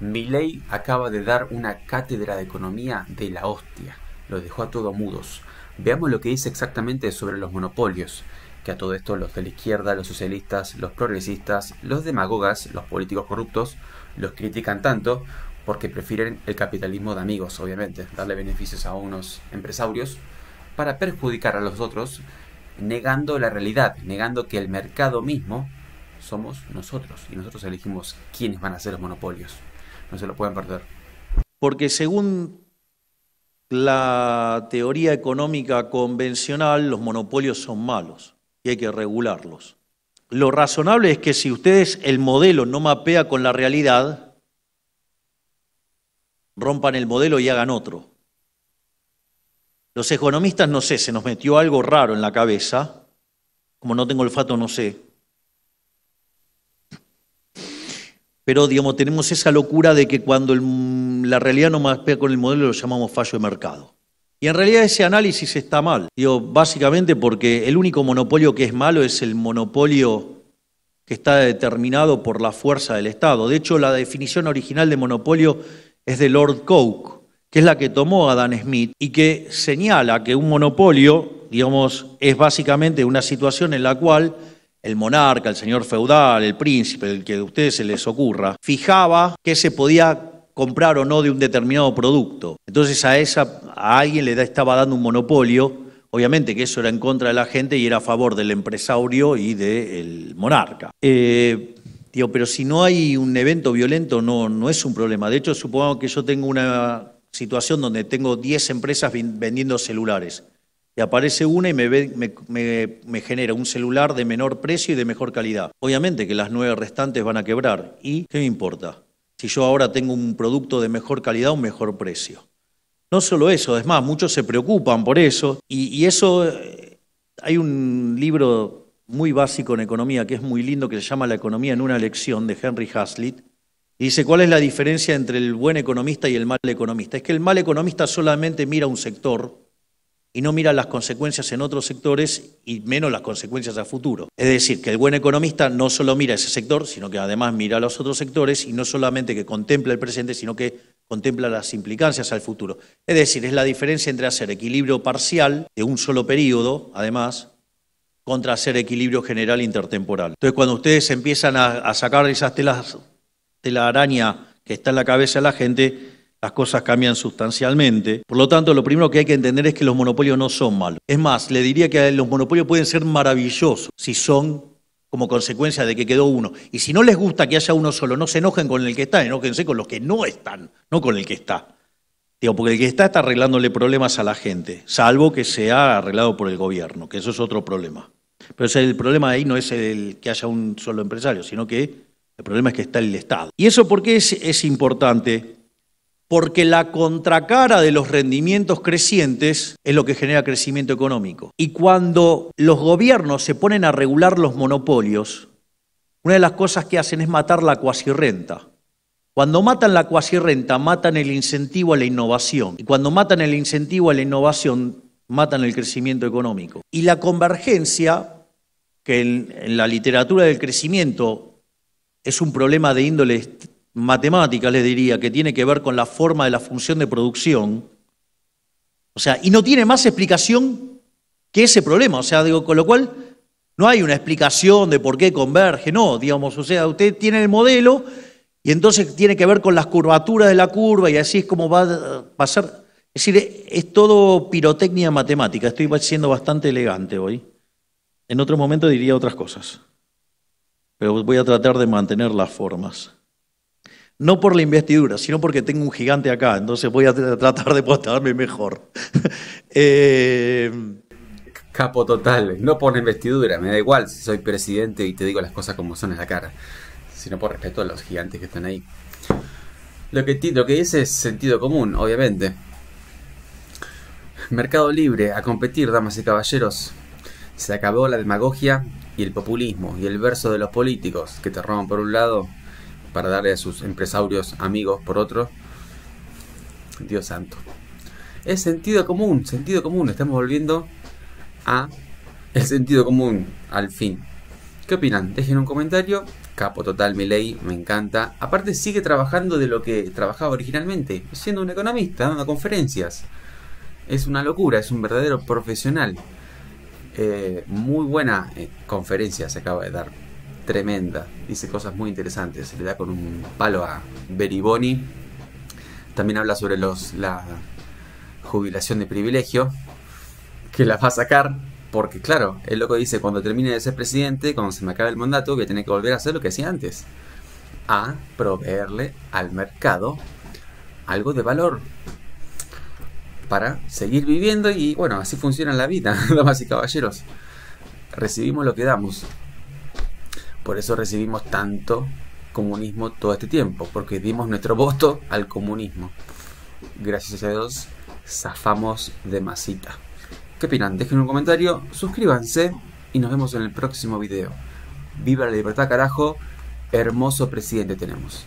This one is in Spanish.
ley acaba de dar una cátedra de economía de la hostia. lo dejó a todos mudos. Veamos lo que dice exactamente sobre los monopolios, que a todo esto los de la izquierda, los socialistas, los progresistas, los demagogas, los políticos corruptos, los critican tanto porque prefieren el capitalismo de amigos, obviamente, darle beneficios a unos empresarios para perjudicar a los otros, negando la realidad, negando que el mercado mismo somos nosotros y nosotros elegimos quiénes van a ser los monopolios se lo pueden perder. Porque según la teoría económica convencional, los monopolios son malos y hay que regularlos. Lo razonable es que si ustedes el modelo no mapea con la realidad, rompan el modelo y hagan otro. Los economistas, no sé, se nos metió algo raro en la cabeza, como no tengo olfato, no sé, Pero, digamos, tenemos esa locura de que cuando la realidad no más pega con el modelo lo llamamos fallo de mercado. Y en realidad ese análisis está mal. Digo, básicamente porque el único monopolio que es malo es el monopolio que está determinado por la fuerza del Estado. De hecho, la definición original de monopolio es de Lord Coke, que es la que tomó Adam Smith y que señala que un monopolio, digamos, es básicamente una situación en la cual el monarca, el señor feudal, el príncipe, el que a ustedes se les ocurra, fijaba qué se podía comprar o no de un determinado producto. Entonces a, esa, a alguien le estaba dando un monopolio, obviamente que eso era en contra de la gente y era a favor del empresario y del monarca. Eh, pero si no hay un evento violento no, no es un problema. De hecho, supongamos que yo tengo una situación donde tengo 10 empresas vendiendo celulares y aparece una y me, genera un celular de menor precio y de mejor calidad. Obviamente que las nueve restantes van a quebrar. ¿Y qué me importa? Si yo ahora tengo un producto de mejor calidad, un mejor precio. No solo eso, es más, muchos se preocupan por eso. Y, eso, eh, hay un libro muy básico en economía que es muy lindo, que se llama La economía en una lección, de Henry Hazlitt. Y dice, ¿cuál es la diferencia entre el buen economista y el mal economista? Es que el mal economista solamente mira un sector y no mira las consecuencias en otros sectores y menos las consecuencias al futuro. Es decir, que el buen economista no solo mira ese sector, sino que además mira a los otros sectores y no solamente que contempla el presente, sino que contempla las implicancias al futuro. Es decir, es la diferencia entre hacer equilibrio parcial de un solo periodo, además, contra hacer equilibrio general intertemporal. Entonces, cuando ustedes empiezan a, a sacar esas telas de la araña que está en la cabeza de la gente, las cosas cambian sustancialmente. Por lo tanto, lo primero que hay que entender es que los monopolios no son malos. Es más, le diría que los monopolios pueden ser maravillosos si son como consecuencia de que quedó uno. Y si no les gusta que haya uno solo, no se enojen con el que está, enojense con los que no están, no con el que está. Digo, porque el que está está arreglándole problemas a la gente, salvo que sea arreglado por el gobierno, que eso es otro problema. Pero el problema ahí no es el que haya un solo empresario, sino que el problema es que está el Estado. ¿Y eso por qué es, es importante? porque la contracara de los rendimientos crecientes es lo que genera crecimiento económico. Y cuando los gobiernos se ponen a regular los monopolios, una de las cosas que hacen es matar la cuasi-renta. Cuando matan la cuasi-renta, matan el incentivo a la innovación. Y cuando matan el incentivo a la innovación, matan el crecimiento económico. Y la convergencia, que en, en la literatura del crecimiento es un problema de índole matemática les diría, que tiene que ver con la forma de la función de producción. O sea, y no tiene más explicación que ese problema. O sea, digo, con lo cual no hay una explicación de por qué converge, no, digamos, o sea, usted tiene el modelo y entonces tiene que ver con las curvaturas de la curva y así es como va, a pasar, Es decir, es todo pirotecnia matemática, estoy siendo bastante elegante hoy. En otro momento diría otras cosas, pero voy a tratar de mantener las formas. No por la investidura, sino porque tengo un gigante acá, entonces voy a tratar de portarme mejor. Eh, Capo total, no por la investidura, me da igual si soy presidente y te digo las cosas como son en la cara, sino por respeto a los gigantes que están ahí. Lo que, lo que dice es sentido común, obviamente. Mercado libre, a competir, damas y caballeros. Se acabó la demagogia y el populismo y el verso de los políticos que te roban por un lado para darle a sus empresarios amigos por otros. Dios santo. Es sentido común, sentido común. Estamos volviendo a el sentido común, al fin. ¿Qué opinan? Dejen un comentario. Capo total, mi ley, me encanta. Aparte sigue trabajando de lo que trabajaba originalmente, siendo un economista, dando conferencias. Es una locura, es un verdadero profesional. Eh, muy buena eh, conferencia se acaba de dar tremenda. Dice cosas muy interesantes. Se le da con un palo a Beriboni. También habla sobre los, la jubilación de privilegio, que la va a sacar. Porque claro, el loco dice, cuando termine de ser presidente, cuando se me acabe el mandato, voy a tener que volver a hacer lo que hacía antes. A proveerle al mercado algo de valor para seguir viviendo y bueno, así funciona la vida, damas y caballeros. Recibimos lo que damos. Por eso recibimos tanto comunismo todo este tiempo, porque dimos nuestro voto al comunismo. Gracias a Dios, zafamos de masita. ¿Qué opinan? Dejen un comentario, suscríbanse y nos vemos en el próximo video. Viva la libertad, carajo. Hermoso presidente tenemos.